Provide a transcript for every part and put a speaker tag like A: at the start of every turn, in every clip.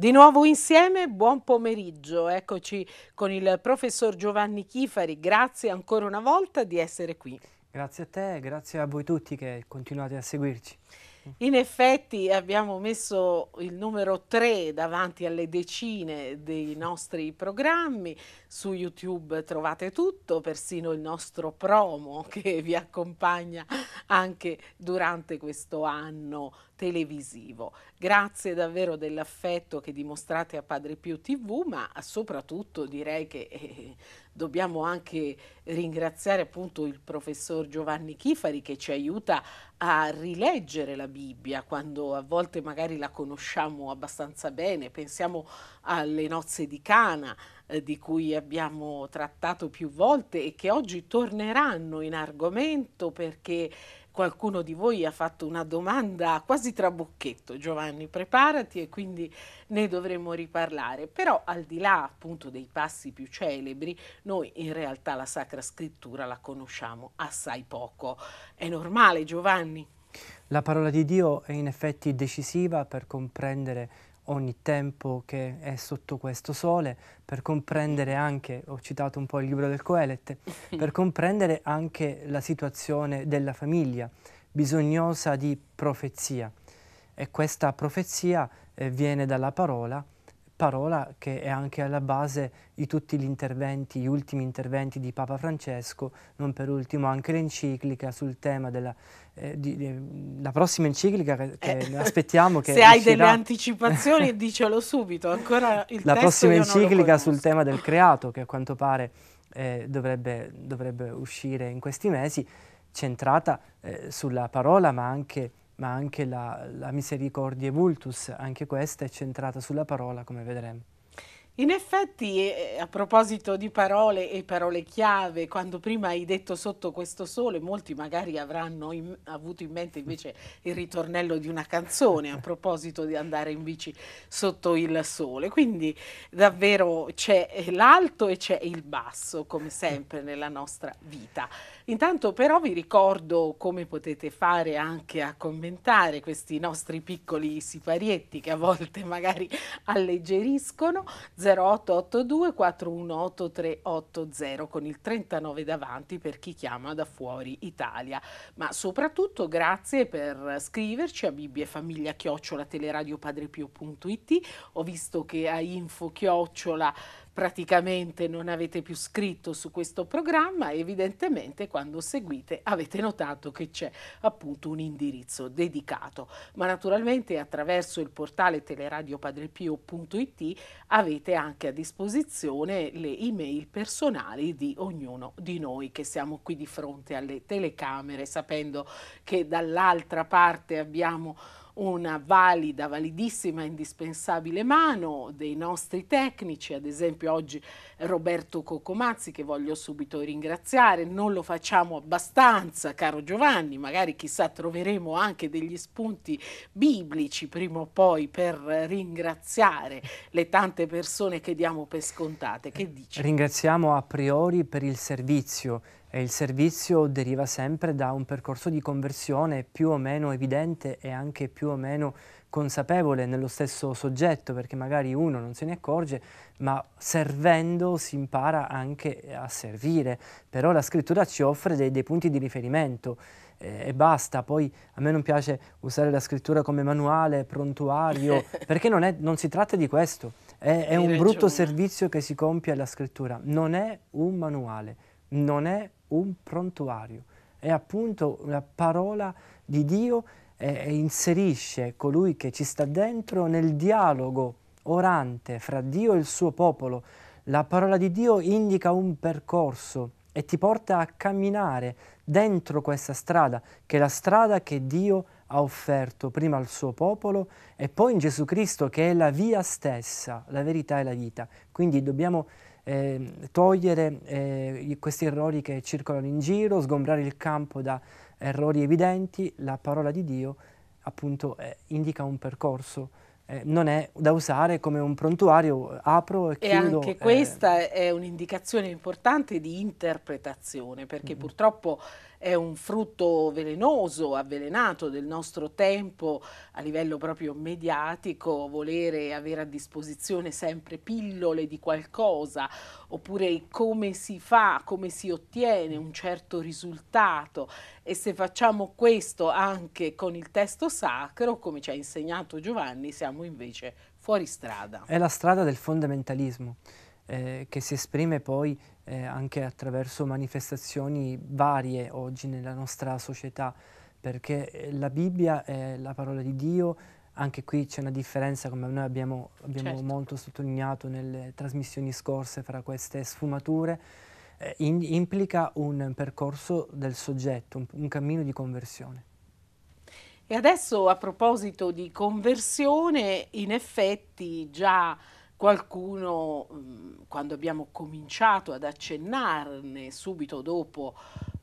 A: Di nuovo insieme, buon pomeriggio. Eccoci con il professor Giovanni Chifari. Grazie ancora una volta di essere qui.
B: Grazie a te, e grazie a voi tutti che continuate a seguirci.
A: In effetti abbiamo messo il numero 3 davanti alle decine dei nostri programmi, su YouTube trovate tutto, persino il nostro promo che vi accompagna anche durante questo anno televisivo. Grazie davvero dell'affetto che dimostrate a Padre Pio TV, ma soprattutto direi che... Eh, dobbiamo anche ringraziare appunto il professor Giovanni Chifari che ci aiuta a rileggere la Bibbia quando a volte magari la conosciamo abbastanza bene, pensiamo alle nozze di Cana eh, di cui abbiamo trattato più volte e che oggi torneranno in argomento perché qualcuno di voi ha fatto una domanda quasi trabocchetto, Giovanni, preparati e quindi ne dovremo riparlare. Però al di là appunto dei passi più celebri, noi in realtà la Sacra Scrittura la conosciamo assai poco. È normale, Giovanni?
B: La parola di Dio è in effetti decisiva per comprendere ogni tempo che è sotto questo sole, per comprendere anche, ho citato un po' il libro del Coelet, per comprendere anche la situazione della famiglia, bisognosa di profezia. E questa profezia eh, viene dalla parola parola che è anche alla base di tutti gli interventi, gli ultimi interventi di Papa Francesco, non per ultimo anche l'enciclica sul tema della eh, di, di, la prossima enciclica che, eh, aspettiamo. Che se uscirà. hai delle anticipazioni
A: dicelo subito, ancora il La prossima enciclica
B: sul tema del creato che a quanto pare eh, dovrebbe, dovrebbe uscire in questi mesi centrata eh, sulla parola ma anche ma anche la, la misericordia vultus, anche questa è centrata sulla parola, come vedremo.
A: In effetti, eh, a proposito di parole e parole chiave, quando prima hai detto sotto questo sole, molti magari avranno in, avuto in mente invece il ritornello di una canzone, a proposito di andare in bici sotto il sole. Quindi davvero c'è eh, l'alto e c'è il basso, come sempre nella nostra vita. Intanto però vi ricordo come potete fare anche a commentare questi nostri piccoli siparietti che a volte magari alleggeriscono 0882 418 380 con il 39 davanti per chi chiama da fuori Italia. Ma soprattutto grazie per scriverci a Bibbia Famiglia Chiocciola teleradio Padre Pio.it. Ho visto che a info chiocciola praticamente non avete più scritto su questo programma, evidentemente quando seguite avete notato che c'è appunto un indirizzo dedicato, ma naturalmente attraverso il portale teleradiopadrepio.it avete anche a disposizione le email personali di ognuno di noi che siamo qui di fronte alle telecamere sapendo che dall'altra parte abbiamo una valida, validissima, indispensabile mano dei nostri tecnici, ad esempio oggi Roberto Cocomazzi che voglio subito ringraziare, non lo facciamo abbastanza, caro Giovanni, magari chissà troveremo anche degli spunti biblici prima o poi per ringraziare le tante persone che diamo per scontate. Che dici?
B: Ringraziamo a priori per il servizio e il servizio deriva sempre da un percorso di conversione più o meno evidente e anche più o meno consapevole nello stesso soggetto, perché magari uno non se ne accorge, ma servendo si impara anche a servire. Però la scrittura ci offre dei, dei punti di riferimento eh, e basta. Poi a me non piace usare la scrittura come manuale, prontuario, perché non, è, non si tratta di questo. È, è un brutto servizio che si compie alla scrittura, non è un manuale, non è un prontuario, è appunto la parola di Dio e, e inserisce colui che ci sta dentro nel dialogo orante fra Dio e il suo popolo. La parola di Dio indica un percorso e ti porta a camminare dentro questa strada, che è la strada che Dio ha offerto prima al suo popolo e poi in Gesù Cristo, che è la via stessa, la verità e la vita. Quindi dobbiamo eh, togliere eh, questi errori che circolano in giro, sgombrare il campo da errori evidenti, la parola di Dio appunto eh, indica un percorso eh, non è da usare come un prontuario, apro e chiudo. E
A: anche eh. questa eh... è un'indicazione importante di interpretazione, perché mm -hmm. purtroppo è un frutto velenoso, avvelenato del nostro tempo a livello proprio mediatico, volere avere a disposizione sempre pillole di qualcosa, oppure come si fa, come si ottiene un certo risultato e se facciamo questo anche con il testo sacro, come ci ha insegnato Giovanni, siamo invece fuori strada. È la
B: strada del fondamentalismo eh, che si esprime poi eh, anche attraverso manifestazioni varie oggi nella nostra società, perché eh, la Bibbia è la parola di Dio, anche qui c'è una differenza, come noi abbiamo, abbiamo certo. molto sottolineato nelle trasmissioni scorse, fra queste sfumature, eh, in, implica un percorso del soggetto, un, un cammino di conversione.
A: E adesso a proposito di conversione, in effetti già Qualcuno, mm, quando abbiamo cominciato ad accennarne subito dopo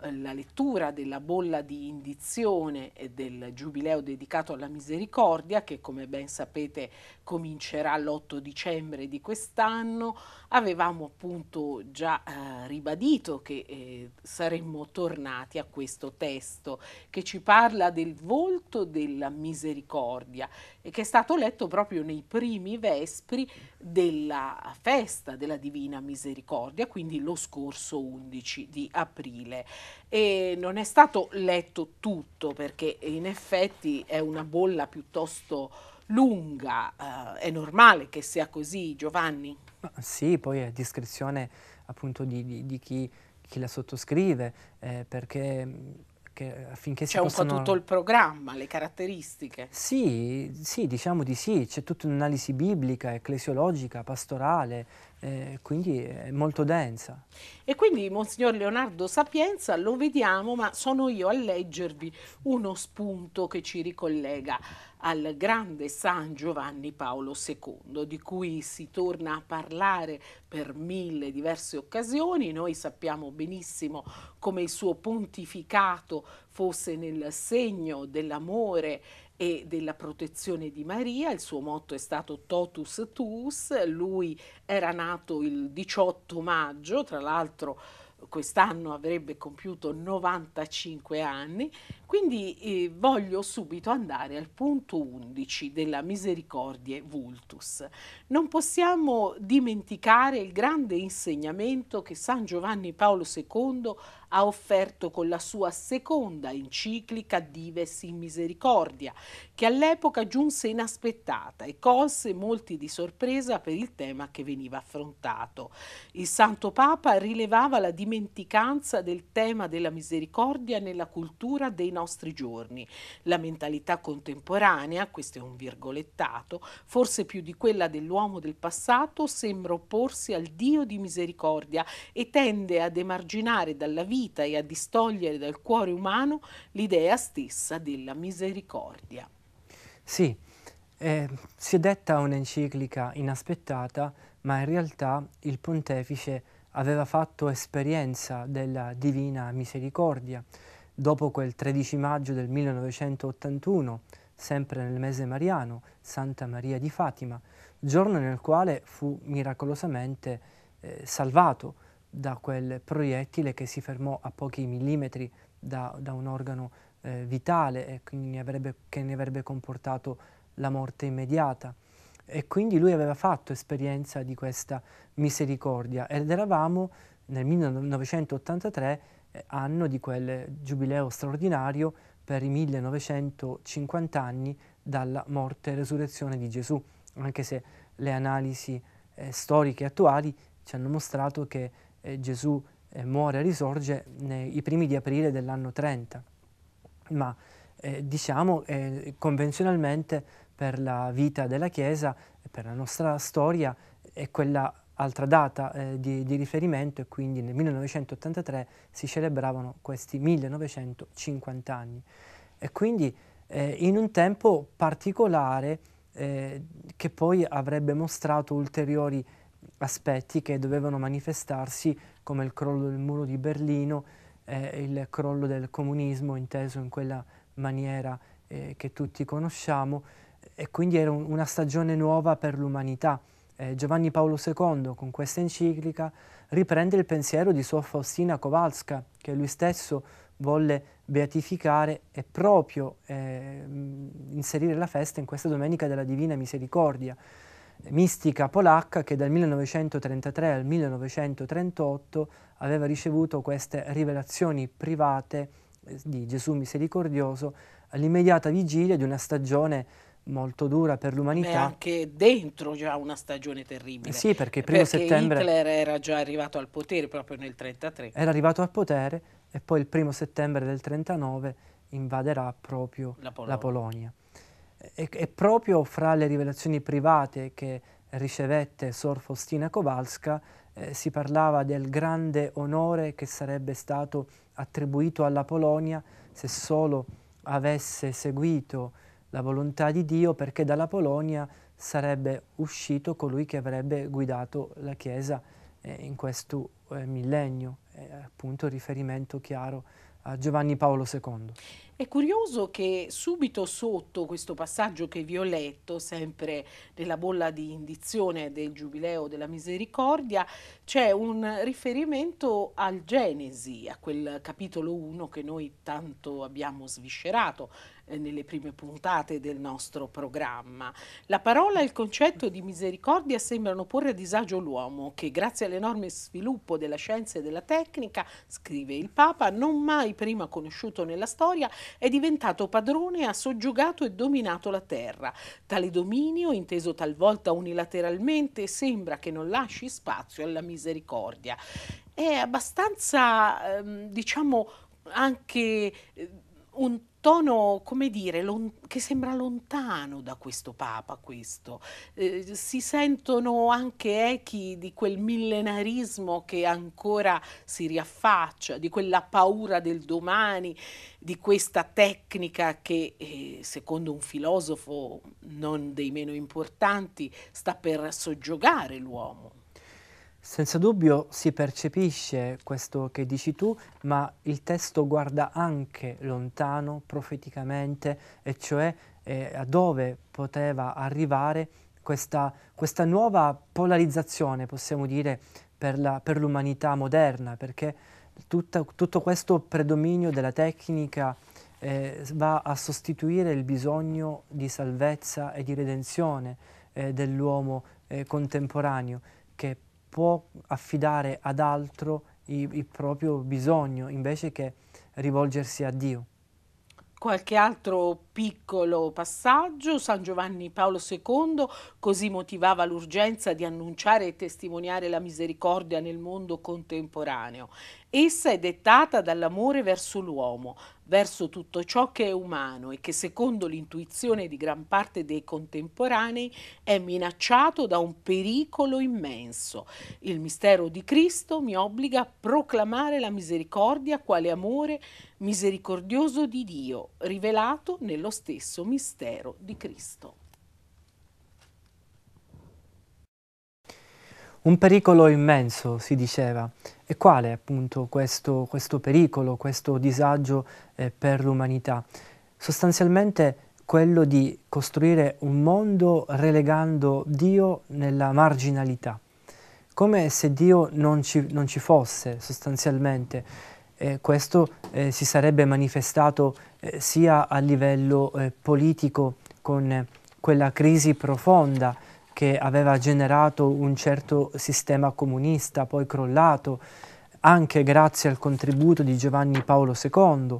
A: eh, la lettura della bolla di indizione del giubileo dedicato alla misericordia, che come ben sapete comincerà l'8 dicembre di quest'anno. Avevamo appunto già eh, ribadito che eh, saremmo tornati a questo testo che ci parla del volto della misericordia e che è stato letto proprio nei primi vespri della festa della Divina Misericordia, quindi lo scorso 11 di aprile. E non è stato letto tutto perché in effetti è una bolla piuttosto lunga, eh, è normale che sia così Giovanni?
B: Sì, poi è a discrezione appunto di, di, di chi, chi, la sottoscrive, eh, perché mm, che affinché c'è si possano... C'è un po' tutto
A: il programma, le caratteristiche.
B: Sì, sì diciamo di sì, c'è tutta un'analisi biblica, ecclesiologica, pastorale, eh, quindi è molto densa.
A: E quindi Monsignor Leonardo Sapienza lo vediamo, ma sono io a leggervi uno spunto che ci ricollega al grande San Giovanni Paolo II, di cui si torna a parlare per mille diverse occasioni. Noi sappiamo benissimo come il suo pontificato fosse nel segno dell'amore e della protezione di Maria, il suo motto è stato Totus Tuus, lui era nato il 18 maggio, tra l'altro quest'anno avrebbe compiuto 95 anni, quindi eh, voglio subito andare al punto 11 della Misericordie Vultus. Non possiamo dimenticare il grande insegnamento che San Giovanni Paolo II ha offerto con la sua seconda enciclica Dives in Misericordia, che all'epoca giunse inaspettata e colse molti di sorpresa per il tema che veniva affrontato. Il Santo Papa rilevava la dimenticanza del tema della misericordia nella cultura dei nostri giorni. La mentalità contemporanea, questo è un virgolettato, forse più di quella dell'uomo del passato, sembra opporsi al Dio di misericordia e tende ad emarginare dalla vita e a distogliere dal cuore umano l'idea stessa della misericordia.
B: Sì, eh, si è detta un'enciclica inaspettata, ma in realtà il pontefice aveva fatto esperienza della divina misericordia. Dopo quel 13 maggio del 1981, sempre nel mese mariano, Santa Maria di Fatima, giorno nel quale fu miracolosamente eh, salvato da quel proiettile che si fermò a pochi millimetri da, da un organo eh, vitale e quindi avrebbe, che ne avrebbe comportato la morte immediata. E quindi lui aveva fatto esperienza di questa misericordia ed eravamo nel 1983 anno di quel giubileo straordinario per i 1950 anni dalla morte e resurrezione di Gesù, anche se le analisi eh, storiche attuali ci hanno mostrato che eh, Gesù eh, muore e risorge nei primi di aprile dell'anno 30, ma eh, diciamo eh, convenzionalmente per la vita della Chiesa e per la nostra storia è quella altra data eh, di, di, riferimento e quindi nel 1983 si celebravano questi 1950 anni e quindi eh, in un tempo particolare eh, che poi avrebbe mostrato ulteriori aspetti che dovevano manifestarsi come il crollo del muro di Berlino, eh, il crollo del comunismo inteso in quella maniera eh, che tutti conosciamo e quindi era un, una stagione nuova per l'umanità eh, Giovanni Paolo II con questa enciclica riprende il pensiero di Suor Faustina Kowalska che lui stesso volle beatificare e proprio eh, inserire la festa in questa Domenica della Divina Misericordia, mistica polacca che dal 1933 al 1938 aveva ricevuto queste rivelazioni private eh, di Gesù misericordioso all'immediata vigilia di una stagione molto dura per l'umanità. Beh,
A: anche dentro già una stagione terribile. Eh sì, perché il primo perché settembre... Hitler era già arrivato al potere proprio nel 1933. Era arrivato
B: al potere e poi il primo settembre del 1939 invaderà proprio la Polonia. La Polonia. E, e, proprio fra le rivelazioni private che ricevette Sor Faustina Kowalska eh, si parlava del grande onore che sarebbe stato attribuito alla Polonia se solo avesse seguito la volontà di Dio perché dalla Polonia sarebbe uscito colui che avrebbe guidato la Chiesa eh, in questo eh, millennio, eh, appunto riferimento chiaro a Giovanni Paolo II.
A: È curioso che subito sotto questo passaggio che vi ho letto, sempre nella bolla di indizione del Giubileo della Misericordia, c'è un riferimento al Genesi, a quel capitolo 1 che noi tanto abbiamo sviscerato, eh, nelle prime puntate del nostro programma. La parola e il concetto di misericordia sembrano porre a disagio l'uomo che grazie all'enorme sviluppo della scienza e della tecnica, scrive il Papa, non mai prima conosciuto nella storia, è diventato padrone, ha soggiogato e dominato la terra. Tale dominio, inteso talvolta unilateralmente, sembra che non lasci spazio alla misericordia. È abbastanza, ehm, diciamo, anche eh, un tono, come dire, lon- che sembra lontano da questo Papa, questo. Eh, si sentono anche echi di quel millenarismo che ancora si riaffaccia, di quella paura del domani, di questa tecnica che, eh, secondo un filosofo non dei meno importanti, sta per soggiogare l'uomo.
B: Senza dubbio si percepisce questo che dici tu, ma il testo guarda anche lontano, profeticamente, e cioè eh, a dove poteva arrivare questa, questa, nuova polarizzazione, possiamo dire, per, la, per l'umanità moderna, perché tutta, tutto questo predominio della tecnica eh, va a sostituire il bisogno di salvezza e di redenzione eh, dell'uomo eh, contemporaneo che può affidare ad altro il, il proprio bisogno invece che rivolgersi a Dio.
A: Qualche altro piccolo passaggio, San Giovanni Paolo II così motivava l'urgenza di annunciare e testimoniare la misericordia nel mondo contemporaneo. Essa è dettata dall'amore verso l'uomo, verso tutto ciò che è umano e che secondo l'intuizione di gran parte dei contemporanei è minacciato da un pericolo immenso. Il mistero di Cristo mi obbliga a proclamare la misericordia quale amore misericordioso di Dio, rivelato nello lo stesso mistero di Cristo.
B: Un pericolo immenso, si diceva. E quale appunto questo, questo pericolo, questo disagio eh, per l'umanità? Sostanzialmente quello di costruire un mondo relegando Dio nella marginalità, come se Dio non ci, non ci fosse sostanzialmente. Eh, questo eh, si sarebbe manifestato eh, sia a livello eh, politico con eh, quella crisi profonda che aveva generato un certo sistema comunista, poi crollato, anche grazie al contributo di Giovanni Paolo II,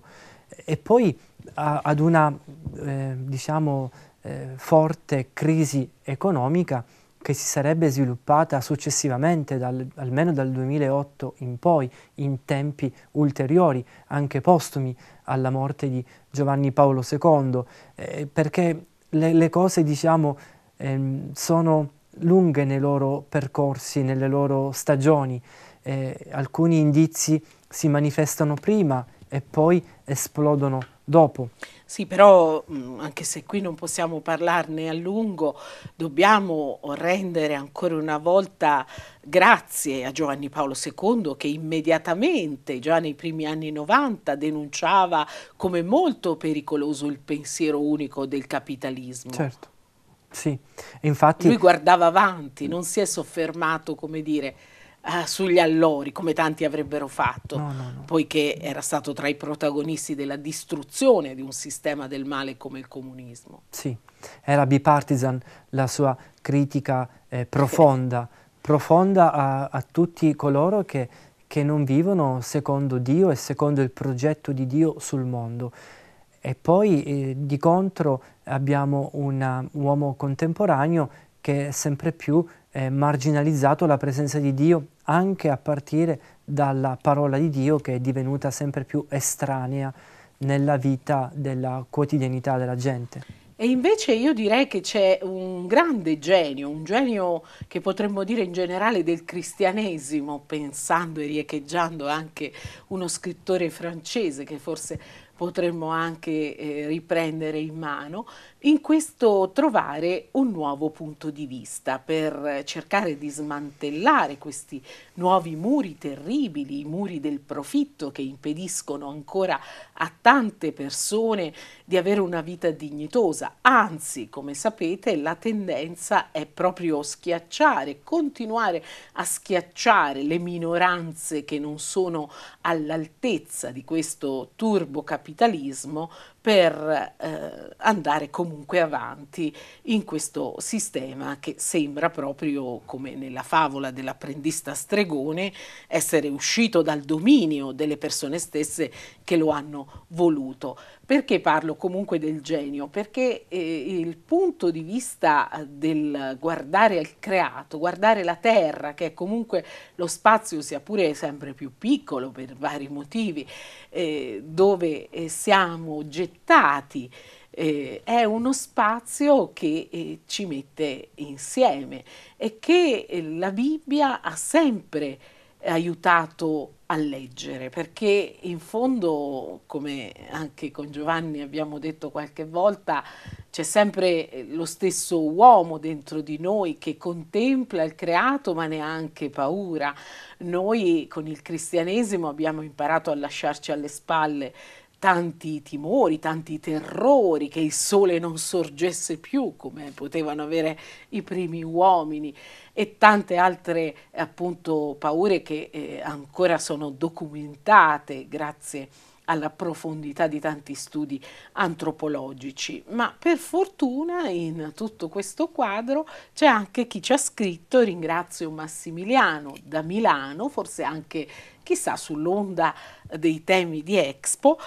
B: e poi a, ad una, eh, diciamo, eh, forte crisi economica che si sarebbe sviluppata successivamente, dal, almeno dal 2008 in poi, in tempi ulteriori, anche postumi alla morte di Giovanni Paolo II, eh, perché le, le, cose, diciamo, ehm, sono lunghe nei loro percorsi, nelle loro stagioni. Eh, alcuni indizi si manifestano prima e poi esplodono dopo.
A: Sì, però mm, anche se qui non possiamo parlarne a lungo, dobbiamo rendere ancora una volta grazie a Giovanni Paolo II che immediatamente, già nei primi anni 90, denunciava come molto pericoloso il pensiero unico del capitalismo. Certo,
B: sì. infatti... Lui
A: guardava avanti, non si è soffermato, come dire, eh, sugli allori, come tanti avrebbero fatto, no, no, no. poiché era stato tra i protagonisti della distruzione di un sistema del male come il comunismo.
B: Sì, era bipartisan la sua critica eh, profonda, profonda a, a, tutti coloro che, che non vivono secondo Dio e secondo il progetto di Dio sul mondo. E poi eh, di contro abbiamo un uomo contemporaneo che è sempre più eh, marginalizzato la presenza di Dio anche a partire dalla parola di Dio che è divenuta sempre più estranea nella vita della quotidianità della gente.
A: E invece io direi che c'è un grande genio, un genio che potremmo dire in generale del cristianesimo, pensando e riecheggiando anche uno scrittore francese che forse potremmo anche eh, riprendere in mano, in questo trovare un nuovo punto di vista per cercare di smantellare questi nuovi muri terribili, i muri del profitto che impediscono ancora a tante persone di avere una vita dignitosa. Anzi, come sapete, la tendenza è proprio schiacciare, continuare a schiacciare le minoranze che non sono all'altezza di questo turbo capitalismo per eh, andare comunque avanti in questo sistema che sembra proprio come nella favola dell'apprendista stregone essere uscito dal dominio delle persone stesse che lo hanno voluto. Perché parlo comunque del genio? Perché eh, il punto di vista del guardare il creato, guardare la terra, che è comunque lo spazio sia pure sempre più piccolo per vari motivi, eh, dove eh, siamo gettati, eh, è uno spazio che eh, ci mette insieme e che eh, la Bibbia ha sempre aiutato a leggere, perché in fondo, come anche con Giovanni abbiamo detto qualche volta, c'è sempre lo stesso uomo dentro di noi che contempla il creato ma ne ha anche paura. Noi con il cristianesimo abbiamo imparato a lasciarci alle spalle tanti timori, tanti terrori, che il sole non sorgesse più come potevano avere i primi uomini e tante altre appunto paure che eh, ancora sono documentate grazie alla profondità di tanti studi antropologici, ma per fortuna in tutto questo quadro c'è anche chi ci ha scritto, ringrazio Massimiliano da Milano, forse anche chissà sull'onda dei temi di Expo,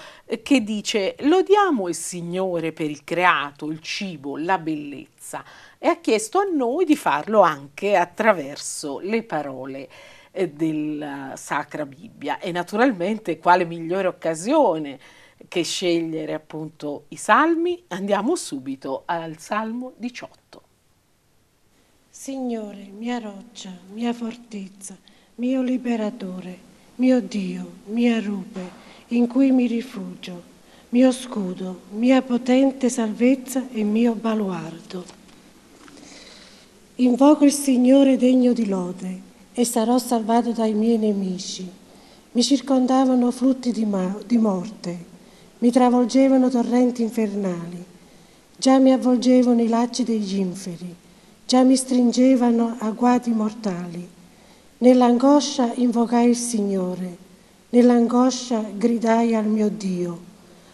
A: che dice lodiamo il Signore per il creato, il cibo, la bellezza, e ha chiesto a noi di farlo anche attraverso le parole eh, della eh, Sacra Bibbia e naturalmente quale migliore occasione che scegliere appunto i salmi, andiamo subito al Salmo 18. Signore, mia roccia,
C: mia fortezza, mio liberatore, mio Dio, mia rupe, in cui mi rifugio, mio scudo, mia potente salvezza e mio baluardo. Invoco il Signore degno di lode e sarò salvato dai miei nemici. Mi circondavano flutti di, ma- di morte, mi travolgevano torrenti infernali, già mi avvolgevano i lacci degli inferi, già mi stringevano agguati mortali. Nell'angoscia invocai il Signore, nell'angoscia gridai al mio Dio.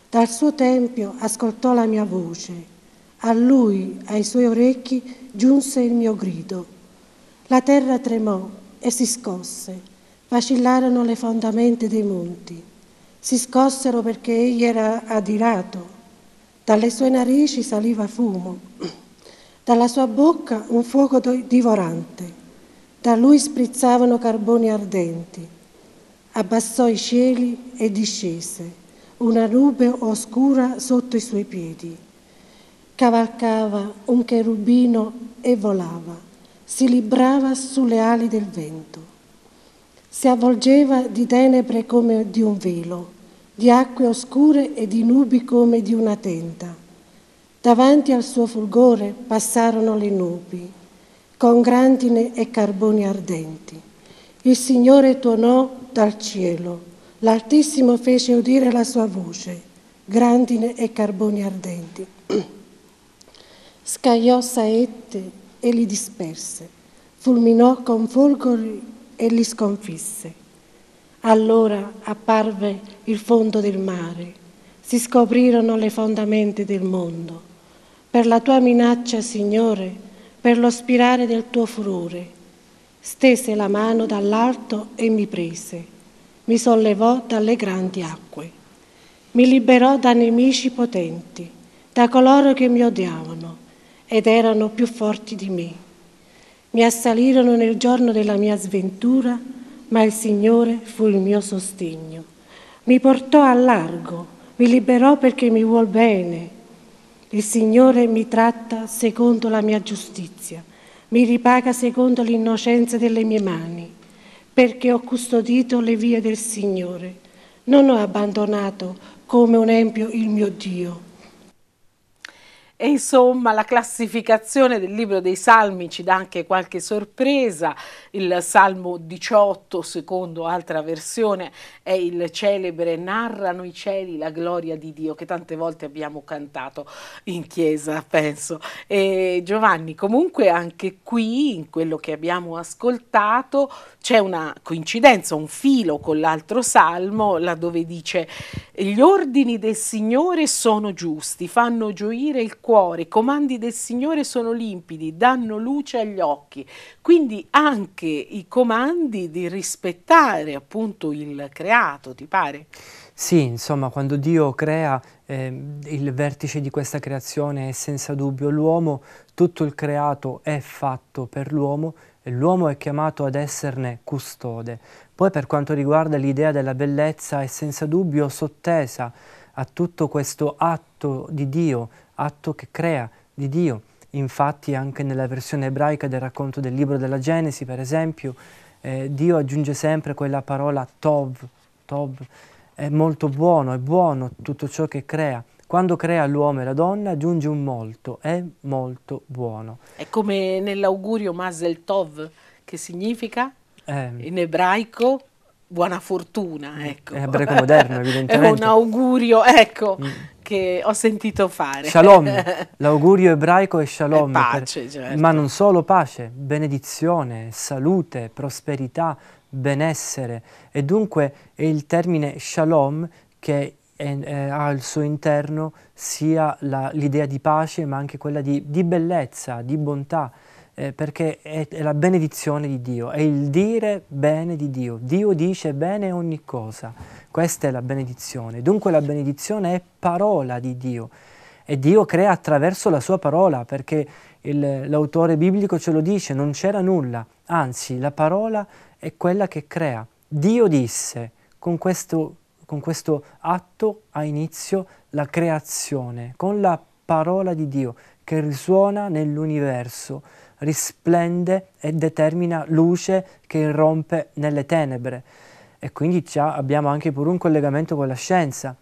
C: Dal suo tempio ascoltò la mia voce a lui, ai suoi orecchi, giunse il mio grido. La terra tremò e si scosse, vacillarono le fondamenta dei monti. Si scossero perché egli era adirato. Dalle sue narici saliva fumo, dalla sua bocca un fuoco divorante, da lui sprizzavano carboni ardenti. Abbassò i cieli e discese, una nube oscura sotto i suoi piedi. Cavalcava un cherubino e volava, si librava sulle ali del vento. Si avvolgeva di tenebre come di un velo, di acque oscure e di nubi come di una tenda. Davanti al suo fulgore passarono le nubi, con grandine e carboni ardenti. Il Signore tuonò dal cielo, l'Altissimo fece udire la sua voce, grandine e carboni ardenti. scagliò saette e li disperse, fulminò con folgori e li sconfisse. Allora apparve il fondo del mare, si scoprirono le fondamenta del mondo. Per la tua minaccia, Signore, per lo spirare del tuo furore, stese la mano dall'alto e mi prese, mi sollevò dalle grandi acque, mi liberò da nemici potenti, da coloro che mi odiavano ed erano più forti di me. Mi assalirono nel giorno della mia sventura, ma il Signore fu il mio sostegno. Mi portò a largo, mi liberò perché mi vuol bene. Il Signore mi tratta secondo la mia giustizia, mi ripaga secondo l'innocenza delle mie mani, perché ho custodito le vie del Signore. Non ho abbandonato come un empio il mio Dio
A: e insomma la classificazione del libro dei Salmi ci dà anche qualche sorpresa, il Salmo 18 secondo altra versione è il celebre narrano i cieli la gloria di Dio che tante volte abbiamo cantato in chiesa penso. E Giovanni comunque anche qui in quello che abbiamo ascoltato c'è una coincidenza, un filo con l'altro Salmo laddove dice gli ordini del Signore sono giusti, fanno gioire il cuore cuore, i comandi del Signore sono limpidi, danno luce agli occhi. Quindi anche i comandi di rispettare appunto il creato, ti pare?
B: Sì, insomma, quando Dio crea eh, il vertice di questa creazione è senza dubbio l'uomo, tutto il creato è fatto per l'uomo e l'uomo è chiamato ad esserne custode. Poi per quanto riguarda l'idea della bellezza è senza dubbio sottesa a tutto questo atto di Dio atto che crea di Dio. Infatti anche nella versione ebraica del racconto del libro della Genesi, per esempio, eh, Dio aggiunge sempre quella parola tov, tov, è molto buono, è buono tutto ciò che crea. Quando crea l'uomo e la donna aggiunge un molto, è molto buono.
A: È come nell'augurio Mazel Tov, che significa eh, in ebraico buona fortuna, ecco. È ebraico moderno, evidentemente. È un augurio, ecco. Mm che ho sentito fare. Shalom,
B: l'augurio ebraico è shalom. È pace, per, certo. Ma non solo pace, benedizione, salute, prosperità, benessere. E dunque è il termine shalom che è, è, eh, ha al suo interno sia l'idea di pace ma anche quella di, di bellezza, di bontà eh, perché è, è, la benedizione di Dio, è il dire bene di Dio. Dio dice bene ogni cosa, questa è la benedizione. Dunque la benedizione è parola di Dio e Dio crea attraverso la sua parola, perché il, l'autore biblico ce lo dice, non c'era nulla, anzi la parola è quella che crea. Dio disse con questo, con questo atto ha inizio la creazione, con la parola di Dio che risuona nell'universo risplende e determina luce che irrompe nelle tenebre. E quindi abbiamo anche pure un collegamento con la scienza,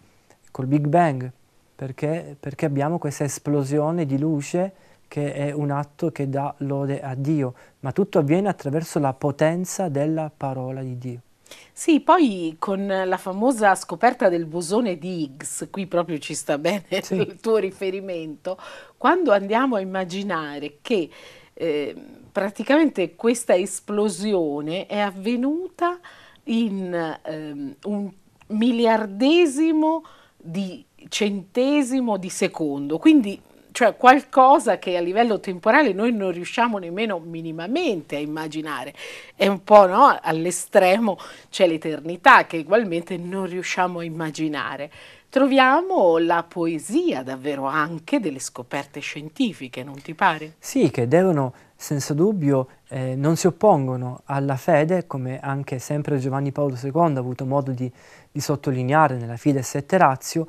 B: col Big Bang, perché, perché abbiamo questa esplosione di luce che è un atto che dà lode a Dio, ma tutto avviene attraverso la potenza della
A: parola di Dio. Sì, poi con la famosa scoperta del bosone di Higgs, qui proprio ci sta bene sì. il tuo riferimento, quando andiamo a immaginare che Ehm, praticamente questa esplosione è avvenuta in ehm, un miliardesimo di centesimo di secondo, quindi cioè qualcosa che a livello temporale noi non riusciamo nemmeno minimamente a immaginare. È un po' no? all'estremo c'è l'eternità che ugualmente non riusciamo a immaginare troviamo la poesia davvero anche delle scoperte scientifiche, non ti pare?
B: Sì, che devono senza dubbio eh, non si oppongono alla fede, come anche sempre Giovanni Paolo II ha avuto modo di, di sottolineare nella Fides et Ratio,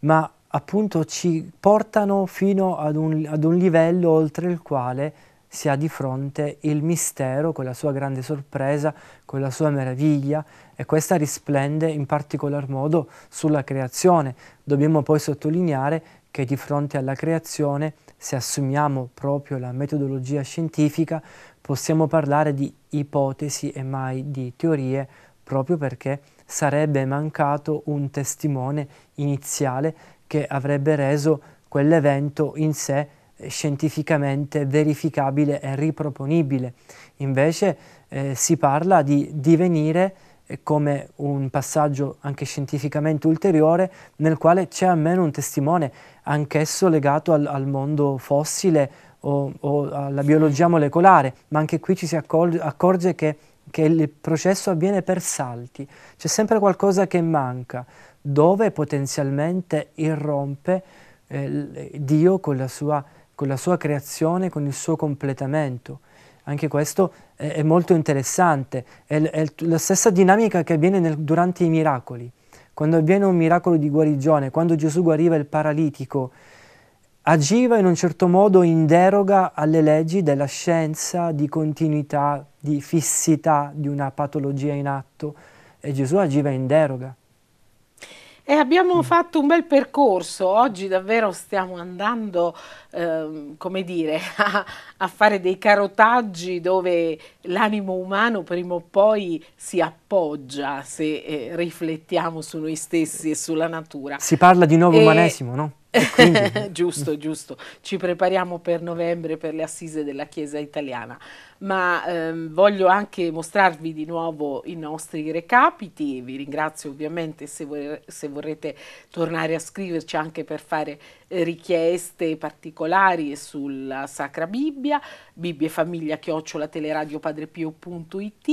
B: ma appunto ci portano fino ad un, ad un livello oltre il quale si ha di fronte il mistero con la sua grande sorpresa, con la sua meraviglia e questa risplende in particolar modo sulla creazione. Dobbiamo poi sottolineare che di fronte alla creazione, se assumiamo proprio la metodologia scientifica, possiamo parlare di ipotesi e mai di teorie proprio perché sarebbe mancato un testimone iniziale che avrebbe reso quell'evento in sé scientificamente verificabile e riproponibile. Invece eh, si parla di divenire eh, come un passaggio anche scientificamente ulteriore nel quale c'è almeno un testimone, anch'esso legato al, al mondo fossile o, o, alla biologia molecolare, ma anche qui ci si accorge, accorge che, che il processo avviene per salti, c'è sempre qualcosa che manca, dove potenzialmente irrompe eh, Dio con la sua con la sua creazione, con il suo completamento. Anche questo è, è molto interessante, è, è, la stessa dinamica che avviene nel, durante i miracoli. Quando avviene un miracolo di guarigione, quando Gesù guariva il paralitico, agiva in un certo modo in deroga alle leggi della scienza, di continuità, di fissità di una patologia in atto e Gesù agiva in deroga.
A: E abbiamo mm. fatto un bel percorso, oggi davvero stiamo andando, ehm, come dire, a, a, fare dei carotaggi dove l'animo umano prima o poi si appoggia se eh, riflettiamo su noi stessi e sulla natura. Si parla di nuovo e, umanesimo, no? giusto, giusto. Ci prepariamo per novembre per le assise della Chiesa italiana, ma ehm, voglio anche mostrarvi di nuovo i nostri recapiti. Vi ringrazio ovviamente se, vor se vorrete tornare a scriverci anche per fare eh, richieste particolari sulla Sacra Bibbia, bibliefamiglia-teleradio-padrepio.it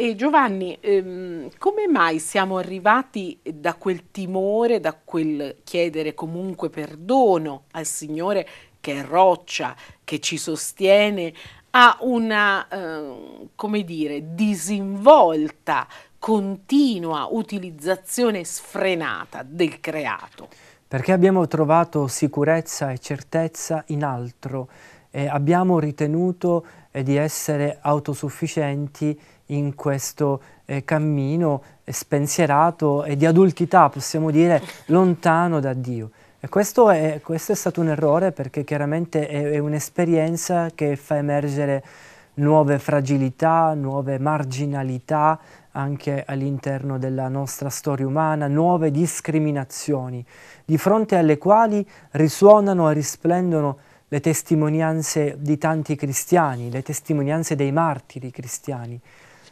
A: e Giovanni, ehm, come mai siamo arrivati da quel timore, da quel chiedere comunque perdono al Signore che è roccia, che ci sostiene, a una, eh, come dire, disinvolta, continua utilizzazione sfrenata del creato?
B: Perché abbiamo trovato sicurezza e certezza in altro e abbiamo ritenuto eh, di essere autosufficienti in questo eh, cammino spensierato e di adultità, possiamo dire, lontano da Dio. E questo è, questo è stato un errore perché chiaramente è, è un'esperienza che fa emergere nuove fragilità, nuove marginalità anche all'interno della nostra storia umana, nuove discriminazioni, di fronte alle quali risuonano e risplendono le testimonianze di tanti cristiani, le testimonianze dei martiri cristiani,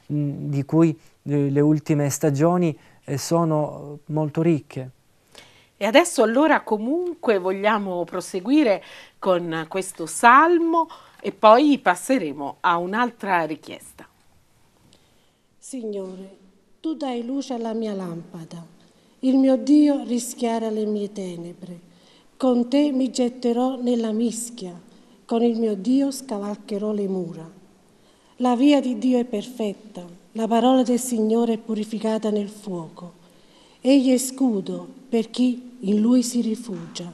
B: di cui eh, le ultime stagioni eh, sono eh, molto ricche.
A: E adesso allora comunque vogliamo proseguire con questo salmo e poi passeremo a un'altra richiesta.
C: Signore, tu dai luce alla mia lampada, il mio Dio rischiara le mie tenebre, con te mi getterò nella mischia, con il mio Dio scavalcherò le mura. La via di Dio è perfetta, la parola del Signore è purificata nel fuoco. Egli è scudo per chi in lui si rifugia.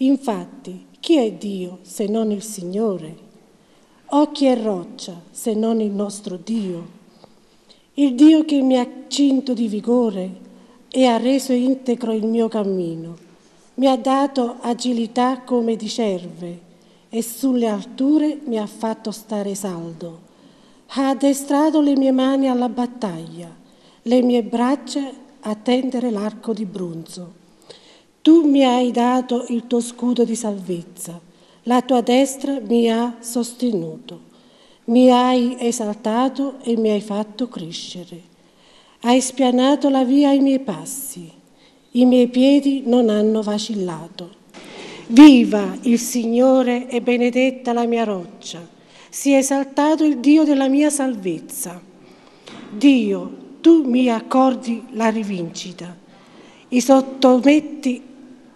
C: Infatti, chi è Dio se non il Signore? O chi è roccia se non il nostro Dio? Il Dio che mi ha cinto di vigore e ha reso integro il mio cammino, mi ha dato agilità come di cerve e sulle alture mi ha fatto stare saldo ha addestrato le mie mani alla battaglia, le mie braccia a tendere l'arco di bronzo. Tu mi hai dato il tuo scudo di salvezza, la tua destra mi ha sostenuto, mi hai esaltato e mi hai fatto crescere. Hai spianato la via ai miei passi, i miei piedi non hanno vacillato. Viva il Signore e benedetta la mia roccia sia esaltato il Dio della mia salvezza. Dio, tu mi accordi la rivincita, i sottometti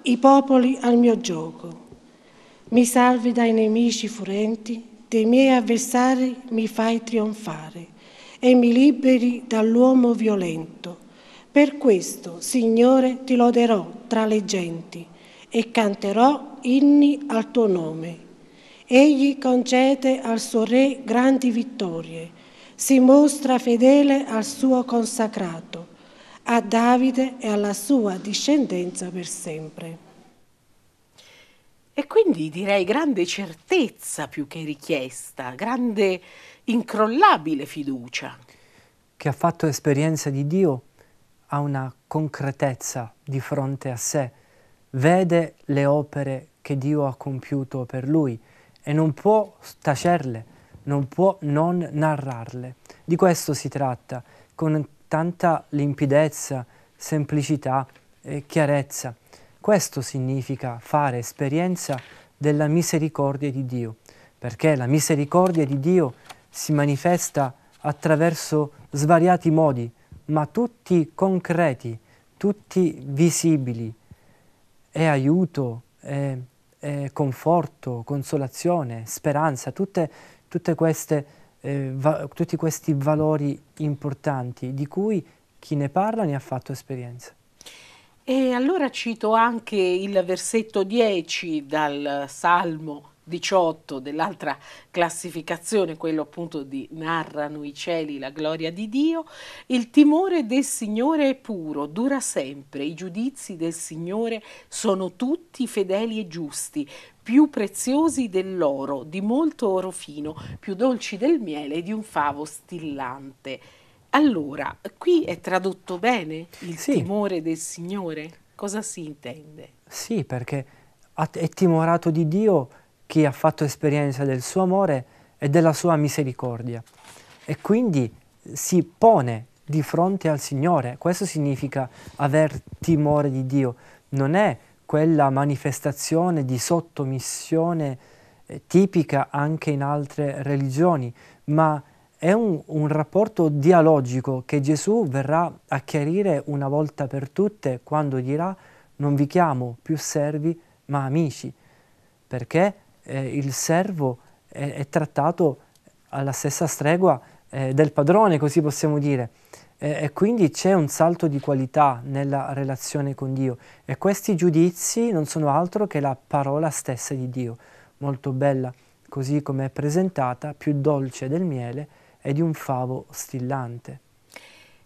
C: i popoli al mio gioco. Mi salvi dai nemici furenti, dei miei avversari mi fai trionfare e mi liberi dall'uomo violento. Per questo, Signore, ti loderò tra le genti e canterò inni al tuo nome. Egli concede al suo Re grandi vittorie, si mostra fedele al suo consacrato, a Davide e alla sua discendenza per sempre.
A: E quindi direi grande certezza più che richiesta, grande incrollabile fiducia.
B: Che ha fatto esperienza di Dio ha una concretezza di fronte a sé, vede le opere che Dio ha compiuto per lui e non può tacerle, non può non narrarle. Di questo si tratta, con tanta limpidezza, semplicità e chiarezza. Questo significa fare esperienza della misericordia di Dio, perché la misericordia di Dio si manifesta attraverso svariati modi, ma tutti concreti, tutti visibili. È aiuto, è eh, conforto, consolazione, speranza, tutte, tutte queste, eh, va, tutti questi valori importanti di cui chi ne parla ne ha fatto esperienza.
A: E allora cito anche il versetto 10 dal Salmo 18 dell'altra classificazione, quello appunto di narrano i cieli la gloria di Dio, il timore del Signore è puro, dura sempre, i giudizi del Signore sono tutti fedeli e giusti, più preziosi dell'oro, di molto oro fino, più dolci del miele e di un favo stillante. Allora, qui è tradotto bene il sì. timore del Signore? Cosa si intende?
B: Sì, perché è timorato di Dio chi ha fatto esperienza del suo amore e della sua misericordia e quindi si pone di fronte al Signore. Questo significa aver timore di Dio, non è quella manifestazione di sottomissione eh, tipica anche in altre religioni, ma è un, un, rapporto dialogico che Gesù verrà a chiarire una volta per tutte quando dirà non vi chiamo più servi ma amici, perché eh, il servo è, è, trattato alla stessa stregua eh, del padrone, così possiamo dire. E, e quindi c'è un salto di qualità nella relazione con Dio. E questi giudizi non sono altro che la parola stessa di Dio, molto bella così come è presentata, più dolce del miele e di un favo stillante.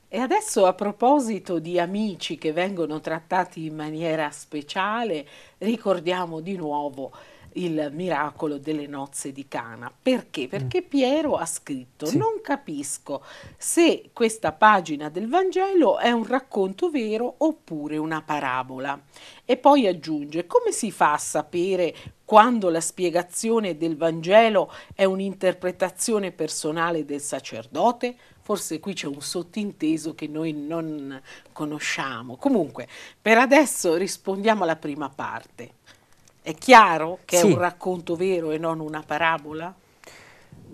A: E adesso a proposito di amici che vengono trattati in maniera speciale, ricordiamo di nuovo il miracolo delle nozze di Cana. Perché? Mm. Perché Piero ha scritto, sì. non capisco se questa pagina del Vangelo è un racconto vero oppure una parabola. E poi aggiunge, come si fa a sapere quando la spiegazione del Vangelo è un'interpretazione personale del sacerdote? Forse qui c'è un sottinteso che noi non conosciamo. Comunque, per adesso rispondiamo alla prima parte. È chiaro che sì. è un racconto vero e non una parabola?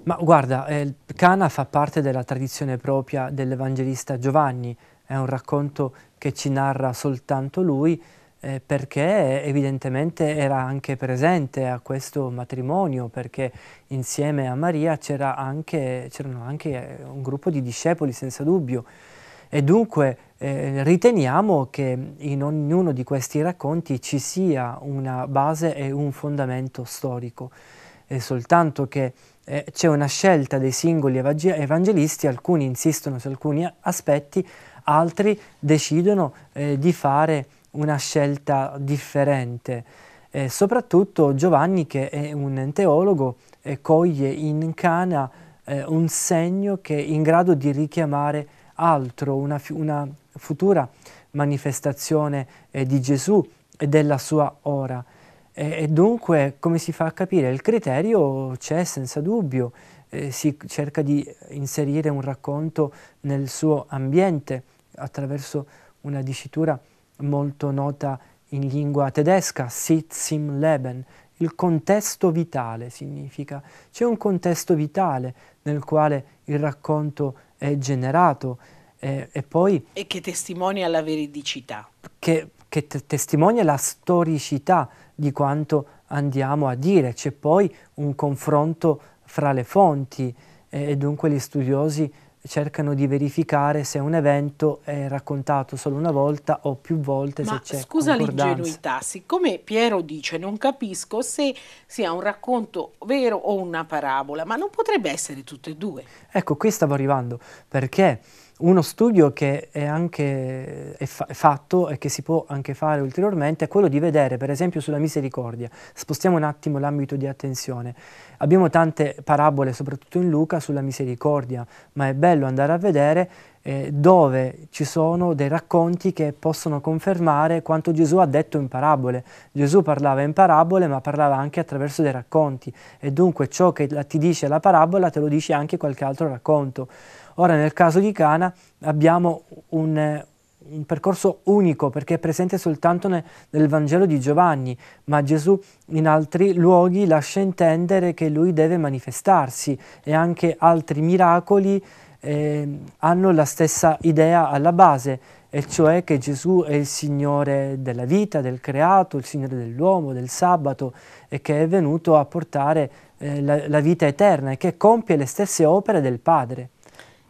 B: Ma guarda, eh, Cana fa parte della tradizione propria dell'Evangelista Giovanni, è un racconto che ci narra soltanto lui eh, perché evidentemente era anche presente a questo matrimonio, perché insieme a Maria c'era anche, c'erano anche eh, un gruppo di discepoli senza dubbio e dunque eh, riteniamo che in ognuno di questi racconti ci sia una base e un fondamento storico, è soltanto che eh, c'è una scelta dei singoli evangelisti, alcuni insistono su alcuni aspetti, altri decidono eh, di fare una scelta differente. Eh, soprattutto Giovanni, che è un teologo, eh, coglie in Cana eh, un segno che è in grado di richiamare altro, una, una futura manifestazione eh, di Gesù e della sua ora. E, e, dunque, come si fa a capire? Il criterio c'è senza dubbio, eh, si cerca di inserire un racconto nel suo ambiente attraverso una dicitura molto nota in lingua tedesca, Sitzim Leben, il contesto vitale significa, c'è un contesto vitale nel quale il racconto è generato, e, e, poi,
A: e che testimonia la veridicità.
B: Che, che te- testimonia la storicità di quanto andiamo a dire. C'è poi un confronto fra le fonti eh, e dunque gli studiosi cercano di verificare se un evento è raccontato solo una volta o più volte Ma se c'è scusa l'ingenuità,
A: siccome Piero dice non capisco se sia un racconto vero o una parabola, ma non potrebbe essere tutte e due.
B: Ecco, qui stavo arrivando, perché uno studio che è anche è fa fatto e che si può anche fare ulteriormente è quello di vedere, per esempio, sulla misericordia. Spostiamo un attimo l'ambito di attenzione. Abbiamo tante parabole, soprattutto in Luca, sulla misericordia, ma è bello andare a vedere eh, dove ci sono dei racconti che possono confermare quanto Gesù ha detto in parabole. Gesù parlava in parabole, ma parlava anche attraverso dei racconti e dunque ciò che ti dice la parabola te lo dice anche qualche altro racconto. Ora nel caso di Cana abbiamo un, un percorso unico perché è presente soltanto nel, nel Vangelo di Giovanni, ma Gesù in altri luoghi lascia intendere che lui deve manifestarsi e anche altri miracoli eh, hanno la stessa idea alla base, e cioè che Gesù è il Signore della vita, del creato, il Signore dell'uomo, del sabato e che è venuto a portare eh, la, la vita eterna e che compie le stesse opere del Padre.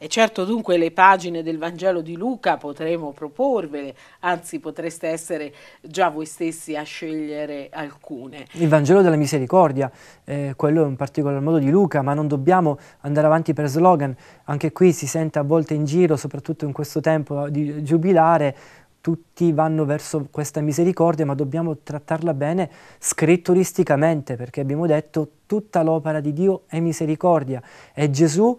A: E certo dunque le pagine del Vangelo di Luca potremo proporvele, anzi potreste essere già voi stessi a scegliere alcune. Il
B: Vangelo della misericordia, eh, quello in particolar modo di Luca, ma non dobbiamo andare avanti per slogan, anche qui si sente a volte in giro, soprattutto in questo tempo di giubilare, tutti vanno verso questa misericordia, ma dobbiamo trattarla bene scritturisticamente, perché abbiamo detto tutta l'opera di Dio è misericordia. E Gesù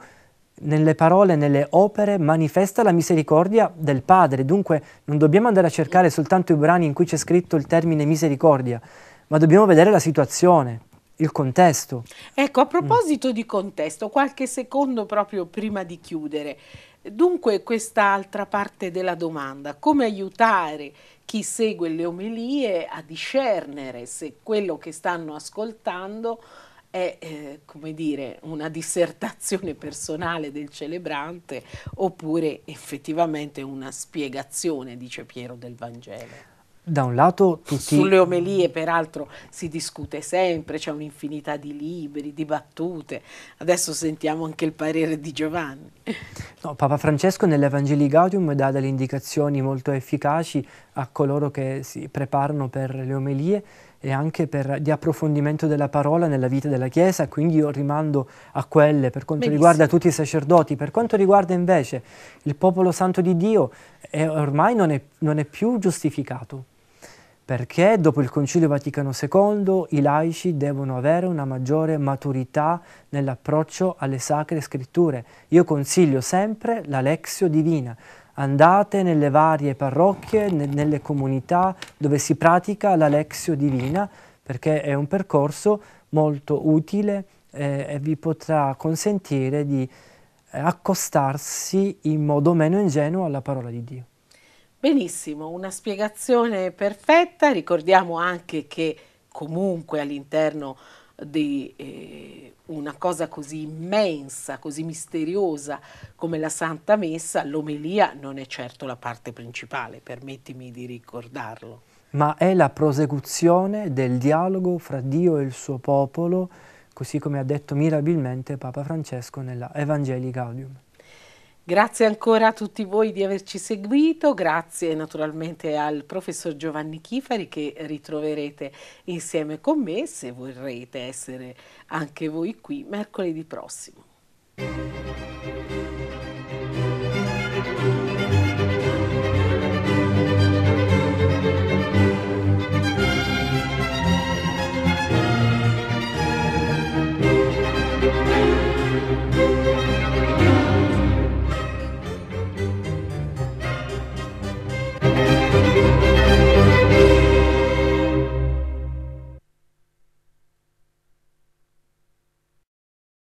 B: nelle parole, nelle opere, manifesta la misericordia del Padre. Dunque non dobbiamo andare a cercare soltanto i brani in cui c'è scritto il termine misericordia, ma dobbiamo vedere la situazione, il contesto.
A: Ecco, a proposito mm. di contesto, qualche secondo proprio prima di chiudere. Dunque, quest'altra parte della domanda, come aiutare chi segue le omelie a discernere se quello che stanno ascoltando è eh, come dire una dissertazione personale del celebrante oppure effettivamente una spiegazione, dice Piero, del Vangelo.
B: Da un lato tutti... Sulle
A: omelie peraltro si discute sempre, c'è un'infinità di libri, di battute. Adesso sentiamo anche il parere di Giovanni.
B: No, Papa Francesco nell'Evangelii Gaudium dà delle indicazioni molto efficaci a coloro che si preparano per le omelie e anche per, di approfondimento della parola nella vita della Chiesa, quindi io rimando a quelle per quanto Benissimo. riguarda tutti i sacerdoti. Per quanto riguarda invece il popolo santo di Dio, è, ormai non è, non è più giustificato perché dopo il Concilio Vaticano II i laici devono avere una maggiore maturità nell'approccio alle sacre scritture. Io consiglio sempre la Lexio Divina, andate nelle varie parrocchie, ne, nelle comunità dove si pratica l'Alexio Divina, perché è un percorso molto utile eh, e vi potrà consentire di eh, accostarsi in modo meno ingenuo alla parola di Dio.
A: Benissimo, una spiegazione perfetta. Ricordiamo anche che comunque all'interno di eh, una cosa così immensa, così misteriosa come la Santa Messa, l'omelia non è certo la parte principale, permettimi di ricordarlo.
B: Ma è la prosecuzione del dialogo fra Dio e il suo popolo, così come ha detto mirabilmente Papa Francesco nella Evangelica Audium.
A: Grazie ancora a tutti voi di averci seguito, grazie naturalmente al professor Giovanni Chifari che ritroverete insieme con me se vorrete essere anche voi qui mercoledì prossimo.